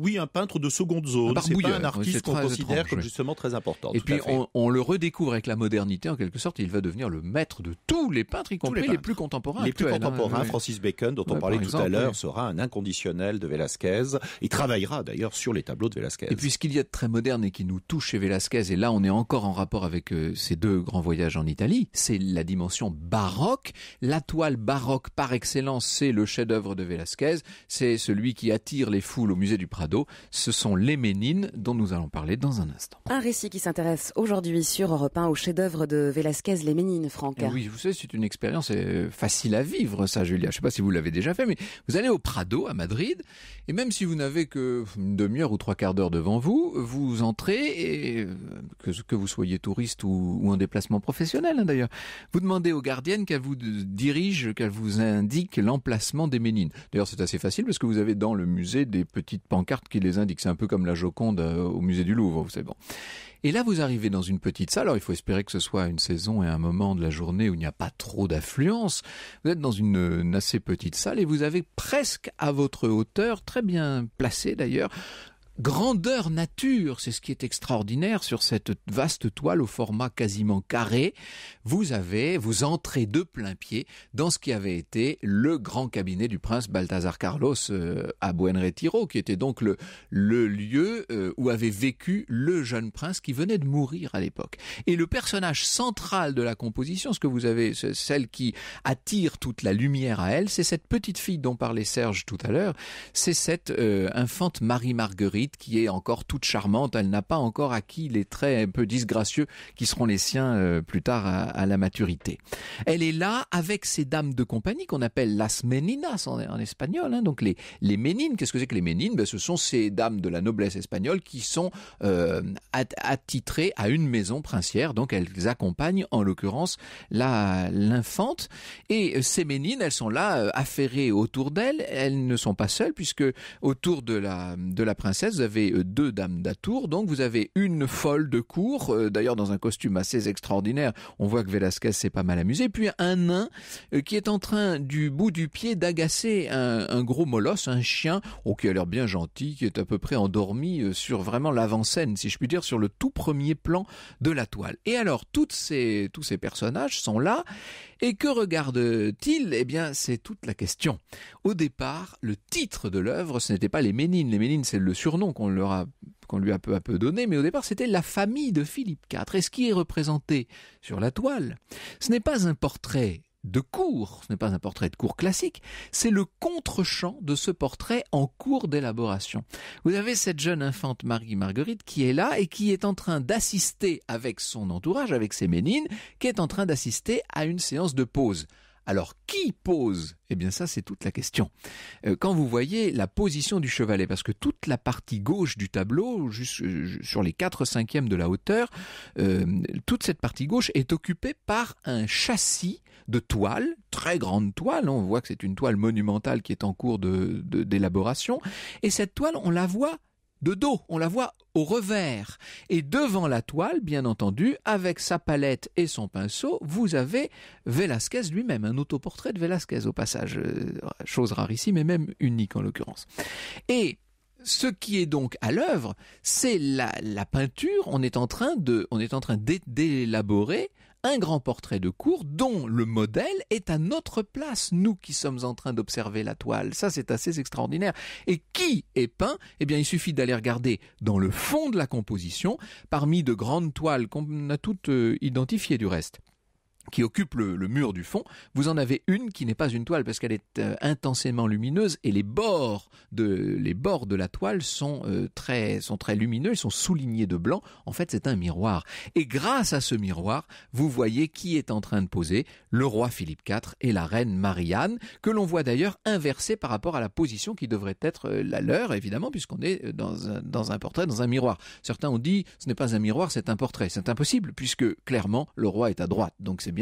oui, un peintre de seconde zone. Un artiste qu'on considère comme justement très important. Et puis on, le redécouvre avec la modernité en quelque sorte. Il va devenir le maître de tous les peintres, y compris les, plus contemporains. Les plus hein. contemporains. Francis Bacon, dont on parlait tout à l'heure, sera un inconditionnel de Velázquez. Il travaillera d'ailleurs sur les tableaux de Velázquez. Et puis ce qu'il y a de très moderne et qui nous touche chez Velázquez, et là on est encore en rapport avec euh, ces deux grands voyages en Italie, c'est la dimension baroque. La toile baroque par excellence, c'est le chef-d'œuvre de Velázquez. C'est celui qui attire les foules au musée du Prado. Ce sont les Ménines nous allons parler dans un instant. Un récit qui s'intéresse aujourd'hui sur Europe 1 au chef-d'œuvre de Velasquez, Les Ménines, Franck. Oui, vous savez, c'est une expérience facile à vivre, ça, Julia. Je ne sais pas si vous l'avez déjà fait, mais vous allez au Prado à Madrid, et même si vous n'avez que une demi-heure ou trois quarts d'heure devant vous, vous entrez, et euh, que, que vous soyez touriste ou, en déplacement professionnel hein, d'ailleurs, vous demandez aux gardiennes qu'elles vous dirigent, qu'elles vous indiquent l'emplacement des Ménines. D'ailleurs, c'est assez facile parce que vous avez dans le musée des petites pancartes qui les indiquent. C'est un peu comme la Joconde euh, euh, au musée du Louvre, vous savez bon. Et là, vous arrivez dans une petite salle. Alors, il faut espérer que ce soit une saison et un moment de la journée où il n'y a pas trop d'affluence. Vous êtes dans une, assez petite salle et vous avez presque à votre hauteur, très bien placé d'ailleurs, grandeur nature. C'est ce qui est extraordinaire sur cette vaste toile au format quasiment carré. Vous avez, vous entrez de plein pied dans ce qui avait été le grand cabinet du prince Balthazar Carlos euh, à Buen Retiro, qui était donc le, lieu euh, où avait vécu le jeune prince qui venait de mourir à l'époque. Et le personnage central de la composition, ce que vous avez, celle qui attire toute la lumière à elle, c'est cette petite fille dont parlait Serge tout à l'heure, c'est cette euh, infante Marie-Marguerite qui est encore toute charmante, elle n'a pas encore acquis les traits un peu disgracieux qui seront les siens euh, plus tard à, la maturité. Elle est là avec ces dames de compagnie qu'on appelle las meninas en, espagnol, hein. donc les, les ménines. Qu'est-ce que c'est que les ménines ben, Ce sont ces dames de la noblesse espagnole qui sont euh, attitrées à une maison princière, donc elles accompagnent en l'occurrence la l'infante. Et ces ménines, elles sont là euh, affairées autour d'elles, elles ne sont pas seules puisque autour de la, de la princesse, vous avez euh, deux dames d'atour, donc vous avez une folle de cour, euh, d'ailleurs dans un costume assez extraordinaire, on voit que Velasquez s'est pas mal amusé, puis un nain euh, qui est en train du bout du pied d'agacer un, gros molosse, un chien, oh, qui a l'air bien gentil, qui est à peu près endormi sur vraiment l'avant-scène, si je puis dire, sur le tout premier plan de la toile. Et alors, toutes ces, tous ces personnages sont là, et que regardent-ils Eh bien, c'est toute la question. Au départ, le titre de l'œuvre, ce n'était pas les Ménines. Les Ménines, c'est le surnom qu'on lui a peu à peu donné, mais au départ c'était la famille de Philippe IV. Et ce qui est représenté sur la toile, ce n'est pas un portrait de cours, ce n'est pas un portrait de cours classique, c'est le contre-champ de ce portrait en cours d'élaboration. Vous avez cette jeune infante Marie-Marguerite qui est là et qui est en train d'assister avec son entourage, avec ses ménines, qui est en train d'assister à une séance de pause. Alors qui pose Eh bien ça c'est toute la question. Euh, quand vous voyez la position du chevalet, parce que toute la partie gauche du tableau, juste euh, sur les 4 cinquièmes de la hauteur, euh, toute cette partie gauche est occupée par un châssis de toile, très grande toile, on voit que c'est une toile monumentale qui est en cours d'élaboration, de, d'élaboration. et cette toile on la voit de dos, on la voit au revers. Et devant la toile, bien entendu, avec sa palette et son pinceau, vous avez Velázquez lui-même, un autoportrait de Velázquez au passage, euh, chose rare ici, mais même unique en l'occurrence. Et ce qui est donc à l'œuvre, c'est la, la, peinture. On est en train on est en train d'élaborer un grand portrait de cour dont le modèle est à notre place, nous qui sommes en train d'observer la toile. Ça, c'est assez extraordinaire. Et qui est peint Eh bien, il suffit d'aller regarder dans le fond de la composition, parmi de grandes toiles qu'on a toutes euh, identifiées du reste qui occupe le, mur du fond, vous en avez une qui n'est pas une toile parce qu'elle est euh, intensément lumineuse et les bords de les bords de la toile sont euh, très sont très lumineux, ils sont soulignés de blanc. En fait, c'est un miroir. Et grâce à ce miroir, vous voyez qui est en train de poser le roi Philippe IV et la reine Marianne, que l'on voit d'ailleurs inversée par rapport à la position qui devrait être euh, la leur, évidemment, puisqu'on est dans un, dans un portrait, dans un miroir. Certains ont dit ce n'est pas un miroir, c'est un portrait. C'est impossible puisque clairement le roi est à droite, donc c'est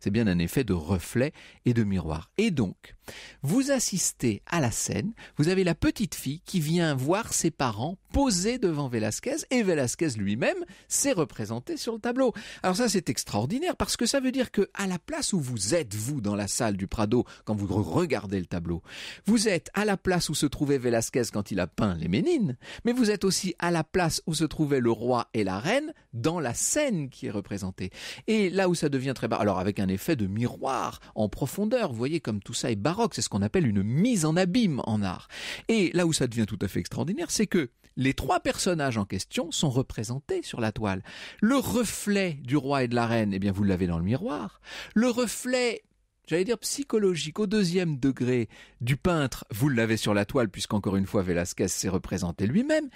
c'est bien un effet de reflet et de miroir. Et donc, vous assistez à la scène, vous avez la petite fille qui vient voir ses parents poser devant Velázquez, et Velázquez lui-même s'est représenté sur le tableau. Alors ça, c'est extraordinaire, parce que ça veut dire que à la place où vous êtes, vous, dans la salle du Prado, quand vous regardez le tableau, vous êtes à la place où se trouvait Velázquez quand il a peint les Ménines, mais vous êtes aussi à la place où se trouvaient le roi et la reine dans la scène qui est représentée. Et là où ça devient très bas, alors avec un effet de miroir en profondeur. Vous voyez comme tout ça est baroque, c'est ce qu'on appelle une mise en abîme en art. Et là où ça devient tout à fait extraordinaire, c'est que les trois personnages en question sont représentés sur la toile. Le reflet du roi et de la reine, eh bien vous l'avez dans le miroir. Le reflet j'allais dire psychologique au deuxième degré du peintre, vous l'avez sur la toile puisqu'encore une fois Velázquez s'est représenté lui-même,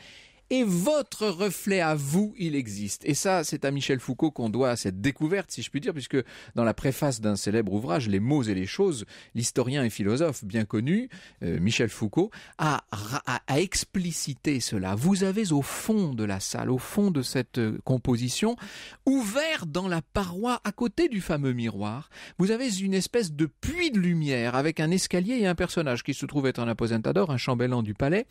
et votre reflet à vous, il existe. Et ça, c'est à Michel Foucault qu'on doit cette découverte, si je puis dire, puisque dans la préface d'un célèbre ouvrage, Les mots et les choses, l'historien et philosophe bien connu, euh, Michel Foucault, a, explicité cela. Vous avez au fond de la salle, au fond de cette euh, composition, ouvert dans la paroi à côté du fameux miroir, vous avez une espèce de puits de lumière avec un escalier et un personnage qui se trouve en un aposentador, un chambellan du palais,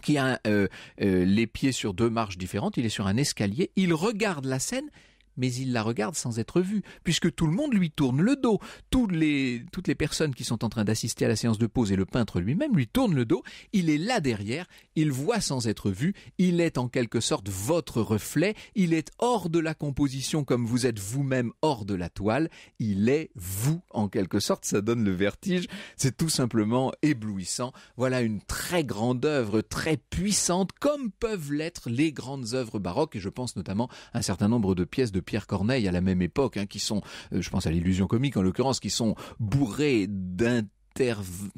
qui a euh, euh, les pieds sur deux marches différentes, il est sur un escalier, il regarde la scène mais il la regarde sans être vu, puisque tout le monde lui tourne le dos. Toutes les, toutes les personnes qui sont en train d'assister à la séance de pose et le peintre lui-même lui tourne le dos, il est là derrière, il voit sans être vu, il est en quelque sorte votre reflet, il est hors de la composition comme vous êtes vous-même hors de la toile, il est vous en quelque sorte, ça donne le vertige, c'est tout simplement éblouissant. Voilà une très grande œuvre, très puissante, comme peuvent l'être les grandes œuvres baroques, et je pense notamment à un certain nombre de pièces de Pierre Corneille à la même époque, hein, qui sont, euh, je pense à l'illusion comique en l'occurrence, qui sont bourrés d'un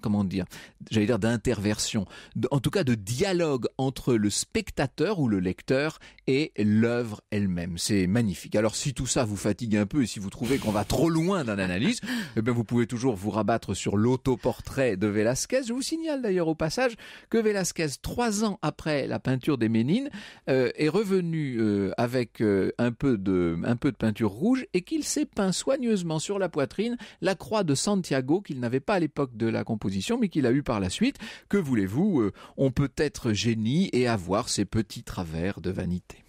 comment dire, j'allais dire d'interversion, en tout cas de dialogue entre le spectateur ou le lecteur et l'œuvre elle-même. C'est magnifique. Alors si tout ça vous fatigue un peu et si vous trouvez qu'on va trop loin dans l'analyse, eh bien vous pouvez toujours vous rabattre sur l'autoportrait de Velázquez. Je vous signale d'ailleurs au passage que Velázquez, trois ans après la peinture des Ménines, euh, est revenu euh, avec euh, un peu de un peu de peinture rouge et qu'il s'est peint soigneusement sur la poitrine la croix de Santiago qu'il n'avait pas à l'époque de la composition, mais qu'il a eu par la suite. Que voulez-vous euh, On peut être génie et avoir ses petits travers de vanité.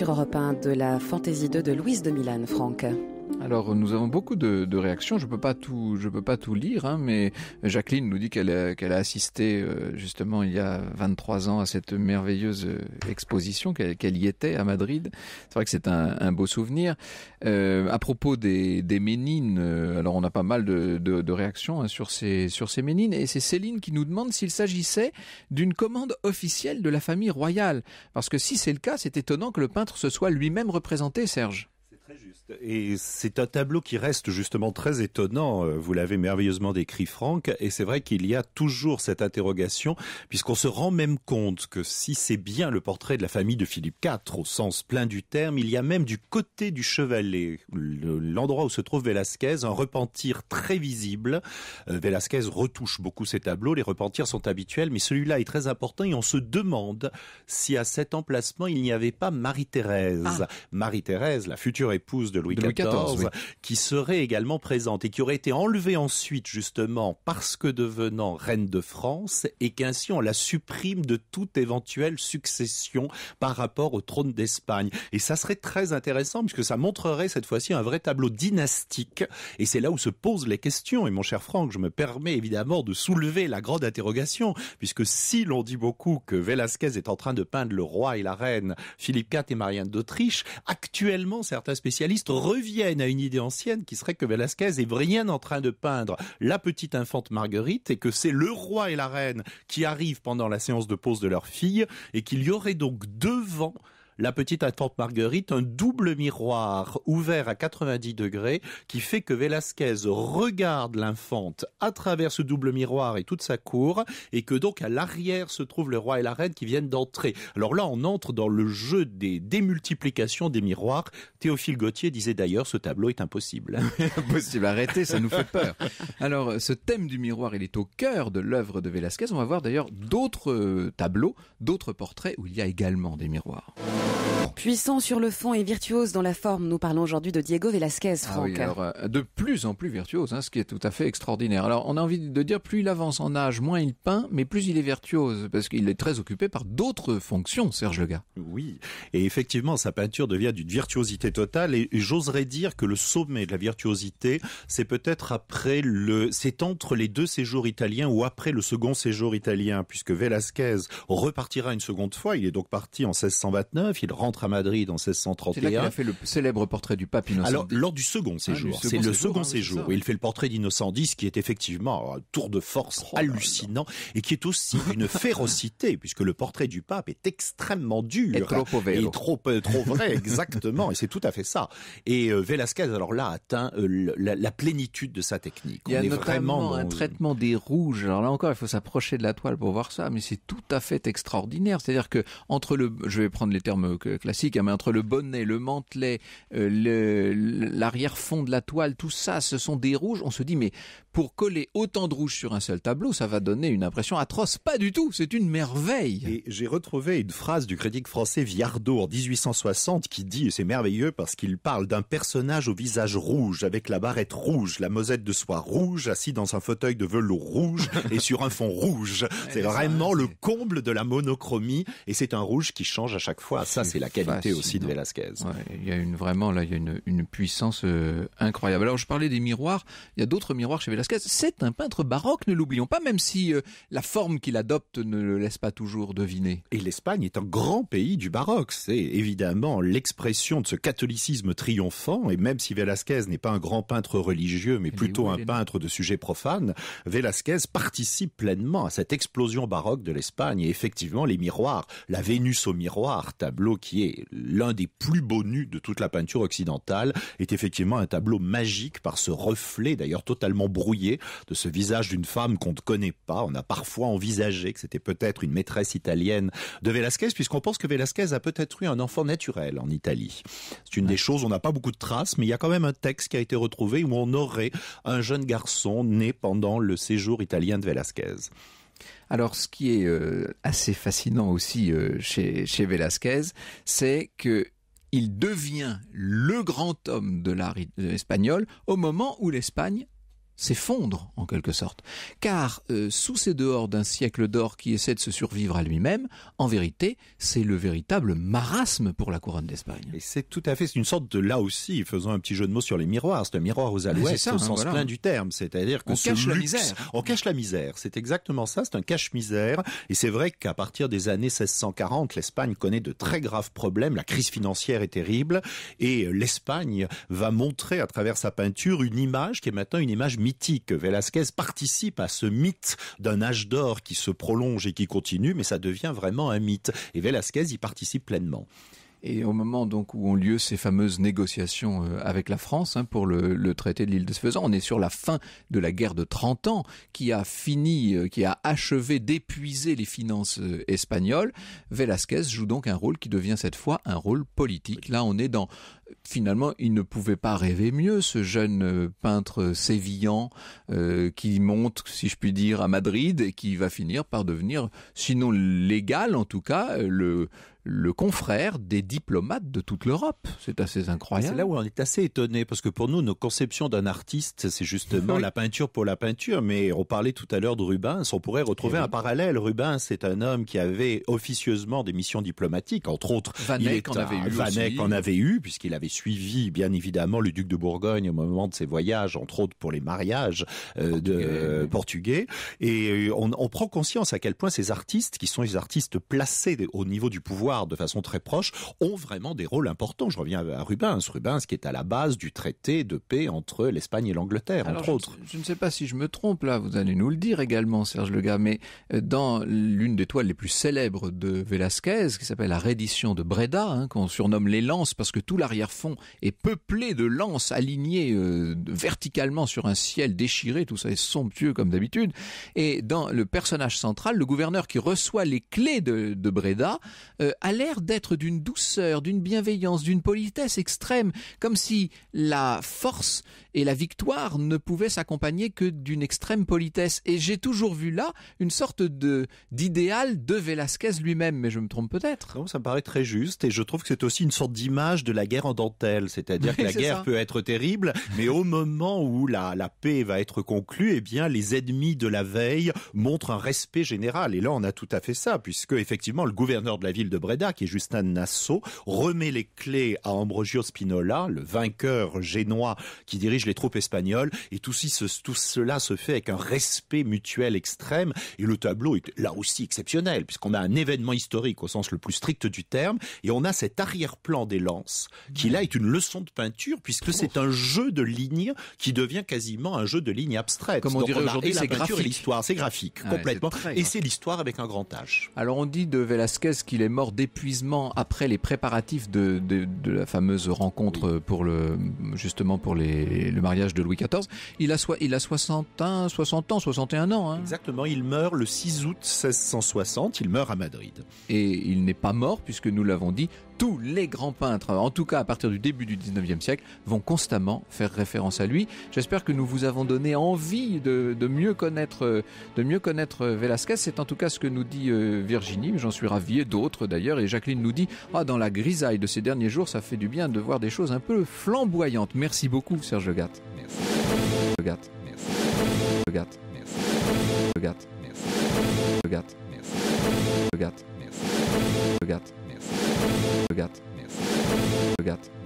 sur Europe de la Fantaisie 2 de Louise de Milan, Franck. Alors nous avons beaucoup de, réactions. Je peux peux pas tout lire, hein, mais Jacqueline nous dit qu'elle a, assisté euh, justement il y a 23 ans à cette merveilleuse euh, exposition qu'elle, y était à Madrid. C'est vrai que c'est un, beau souvenir. Euh, à propos des, ménines, alors on a pas mal de, réactions hein, sur sur ces ménines et c'est Céline qui nous demande s'il s'agissait d'une commande officielle de la famille royale, parce que si c'est le cas, c'est étonnant que le peintre se soit lui-même représenté, Serge juste. Et c'est un tableau qui reste justement très étonnant. Euh, vous l'avez merveilleusement décrit, Franck. Et c'est vrai qu'il y a toujours cette interrogation, puisqu'on se rend même compte que si c'est bien le portrait de la famille de Philippe IV, au sens plein du terme, il y a même du côté du chevalet, l'endroit où se trouve Velázquez, un repentir très visible. Euh, Velázquez retouche beaucoup ses tableaux. Les repentirs sont habituels, mais celui-là est très important et on se demande si à cet emplacement il n'y avait pas Marie-Thérèse. Ah. Marie-Thérèse, la future épouse de Louis, XIV, qui serait également présente et qui aurait été enlevée ensuite justement parce que devenant reine de France et qu'ainsi on la supprime de toute éventuelle succession par rapport au trône d'Espagne. Et ça serait très intéressant puisque ça montrerait cette fois-ci un vrai tableau dynastique et c'est là où se posent les questions. Et mon cher Franck, je me permets évidemment de soulever la grande interrogation puisque si l'on dit beaucoup que Velázquez est en train de peindre le roi et la reine Philippe IV et Marianne d'Autriche, actuellement certains spécialistes spécialistes reviennent à une idée ancienne qui serait que Velázquez est rien en train de peindre la petite infante Marguerite et que c'est le roi et la reine qui arrivent pendant la séance de pose de leur fille et qu'il y aurait donc devant la petite attente Marguerite, un double miroir ouvert à 90 degrés qui fait que Velázquez regarde l'infante à travers ce double miroir et toute sa cour et que donc à l'arrière se trouvent le roi et la reine qui viennent d'entrer. Alors là, on entre dans le jeu des démultiplications des miroirs. Théophile Gauthier disait d'ailleurs, ce tableau est impossible. impossible, arrêtez, ça nous fait peur. Alors, euh, ce thème du miroir, il est au cœur de l'œuvre de Velázquez. On va voir d'ailleurs d'autres euh, tableaux, d'autres portraits où il y a également des miroirs. Puissant sur le fond et virtuose dans la forme, nous parlons aujourd'hui de Diego Velasquez, ah Franck. alors, euh, de plus en plus virtuose, hein, ce qui est tout à fait extraordinaire. Alors on a envie de dire, plus il avance en âge, moins il peint, mais plus il est virtuose, parce qu'il est très occupé par d'autres fonctions, Serge Lega. Oui, et effectivement, sa peinture devient d'une virtuosité totale, et j'oserais dire que le sommet de la virtuosité, c'est peut-être après le... C'est entre les deux séjours italiens ou après le second séjour italien, puisque Velasquez repartira une seconde fois, il est donc parti en 1629, il rentre à Madrid en 1631. C'est là qu'il a fait le célèbre portrait du pape Innocent Alors, lors du second ah, séjour, c'est le second ah séjour, où il fait le portrait d'Innocent X, qui est effectivement un tour de force oh hallucinant, et qui est aussi une férocité, puisque le portrait du pape est extrêmement dur. Et trop trop, euh, trop vrai, exactement, et c'est tout à fait ça. Et euh, Velázquez, Velasquez, alors là, atteint euh, la, plénitude de sa technique. Il y a notamment vraiment un traitement des rouges. Alors là encore, il faut s'approcher de la toile pour voir ça, mais c'est tout à fait extraordinaire. C'est-à-dire que entre le, je vais prendre les termes classiques, Hein, entre le bonnet, le mantelet, euh, l'arrière-fond de la toile, tout ça, ce sont des rouges. On se dit, mais pour coller autant de rouge sur un seul tableau, ça va donner une impression atroce. Pas du tout, c'est une merveille. Et j'ai retrouvé une phrase du critique français Viardot en 1860 qui dit, et c'est merveilleux parce qu'il parle d'un personnage au visage rouge, avec la barrette rouge, la mosette de soie rouge, assis dans un fauteuil de velours rouge et sur un fond rouge. C'est vraiment le comble de la monochromie et c'est un rouge qui change à chaque fois. Ça, c'est la qualité aussi de Velasquez. il y a une, vraiment, là, il y a une, puissance euh, incroyable. Alors, je parlais des miroirs. Il y a d'autres miroirs chez Velasquez Velázquez, c'est un peintre baroque, ne l'oublions pas, même si euh, la forme qu'il adopte ne le laisse pas toujours deviner. Et l'Espagne est un grand pays du baroque. C'est évidemment l'expression de ce catholicisme triomphant. Et même si Velázquez n'est pas un grand peintre religieux, mais plutôt un peintre de sujets profanes, Velázquez participe pleinement à cette explosion baroque de l'Espagne. Et effectivement, les miroirs, la Vénus au miroir, tableau qui est l'un des plus beaux nus de toute la peinture occidentale, est effectivement un tableau magique par ce reflet, d'ailleurs totalement brouillé de ce visage d'une femme qu'on ne connaît pas. On a parfois envisagé que c'était peut-être une maîtresse italienne de Velázquez, puisqu'on pense que Velázquez a peut-être eu un enfant naturel en Italie. C'est une des choses, on n'a pas beaucoup de traces, mais il y a quand même un texte qui a été retrouvé où on aurait un jeune garçon né pendant le séjour italien de Velázquez. Alors, ce qui est euh, assez fascinant aussi euh, chez, chez Velázquez, c'est que il devient le grand homme de l'art espagnol au moment où l'Espagne s'effondre en quelque sorte. Car euh, sous ces dehors d'un siècle d'or qui essaie de se survivre à lui-même, en vérité, c'est le véritable marasme pour la couronne d'Espagne. Et c'est tout à fait, c'est une sorte de là aussi, faisant un petit jeu de mots sur les miroirs, c'est un miroir aux alouettes ah, ça, au hein, sens plein du terme, c'est-à-dire qu'on cache la misère. On cache la misère, c'est exactement ça, c'est un cache-misère. Et c'est vrai qu'à partir des années 1640, l'Espagne connaît de très graves problèmes, la crise financière est terrible, et euh, l'Espagne va montrer à travers sa peinture une image qui est maintenant une image politique. Velázquez participe à ce mythe d'un âge d'or qui se prolonge et qui continue, mais ça devient vraiment un mythe. Et Velázquez y participe pleinement. Et au moment donc où ont lieu ces fameuses négociations euh, avec la France hein, pour le, traité de l'île de Sfezan, on est sur la fin de la guerre de 30 ans qui a fini, euh, qui a achevé d'épuiser les finances euh, espagnoles. Velázquez joue donc un rôle qui devient cette fois un rôle politique. Là, on est dans finalement, il ne pouvait pas rêver mieux, ce jeune euh, peintre sévillan euh, qui monte, si je puis dire, à Madrid et qui va finir par devenir, sinon l'égal en tout cas, euh, le, le confrère des diplomates de toute l'Europe. C'est assez incroyable. C'est là où on est assez étonné, parce que pour nous, nos conceptions d'un artiste, c'est justement la peinture pour la peinture, mais on parlait tout à l'heure de Rubens, on pourrait retrouver eh un parallèle. Rubens, c'est un homme qui avait officieusement des missions diplomatiques, entre autres. Vanek en avait eu. Vanek en avait eu, puisqu'il avait avait suivi, bien évidemment, le duc de Bourgogne au moment de ses voyages, entre autres pour les mariages euh, de, portugais. Et euh, on, prend conscience à quel point ces artistes, qui sont des artistes placés au niveau du pouvoir de façon très proche, ont vraiment des rôles importants. Je reviens à Rubens. Rubens qui est à la base du traité de paix entre l'Espagne et l'Angleterre, entre autres. Je ne sais pas si je me trompe là, vous allez nous le dire également, Serge Lega, mais euh, dans l'une des toiles les plus célèbres de Velázquez, qui s'appelle La reddition de Breda, hein, qu'on surnomme les lances parce que tout l'arrière fond est peuplé de lances alignées euh, verticalement sur un ciel déchiré, tout ça est somptueux comme d'habitude. Et dans le personnage central, le gouverneur qui reçoit les clés de, de Breda euh, a l'air d'être d'une douceur, d'une bienveillance, d'une politesse extrême, comme si la force et la victoire ne pouvaient s'accompagner que d'une extrême politesse. Et j'ai toujours vu là une sorte de d'idéal de Velasquez lui-même, mais je me trompe peut-être. ça me paraît très juste, et je trouve que c'est aussi une sorte d'image de la guerre en c'est-à-dire que la guerre peut être terrible, mais au moment où la, paix va être conclue, eh bien les ennemis de la veille montrent un respect général. Et là, on a tout à fait ça, puisque effectivement le gouverneur de la ville de Breda, qui est Justin Nassau, remet les clés à Ambrogio Spinola, le vainqueur génois qui dirige les troupes espagnoles, et tout, tout cela se fait avec un respect mutuel extrême. Et le tableau est là aussi exceptionnel, puisqu'on a un événement historique au sens le plus strict du terme, et on a cet arrière-plan des lances qui là est une leçon de peinture puisque c'est un jeu de lignes qui devient quasiment un jeu de lignes abstraites. Comme on dirait aujourd'hui, c'est graphique. l'histoire, c'est graphique, complètement. Et c'est l'histoire avec un grand H. Alors on dit de Velasquez qu'il est mort d'épuisement après les préparatifs de, la fameuse rencontre pour le, justement pour le mariage de Louis XIV. Il a, il a 61, 60 ans, 61 ans. Hein. Exactement, il meurt le 6 août 1660, il meurt à Madrid. Et il n'est pas mort puisque nous l'avons dit, tous les grands peintres, en tout cas à partir du début du 19e siècle, vont constamment faire référence à lui. J'espère que nous vous avons donné envie de, mieux connaître de mieux connaître Velasquez. C'est en tout cas ce que nous dit euh, Virginie, j'en suis ravi, d'autres d'ailleurs. Et Jacqueline nous dit, ah, dans la grisaille de ces derniers jours, ça fait du bien de voir des choses un peu flamboyantes. Merci beaucoup, Serge Gatt. Obrigado. Obrigado.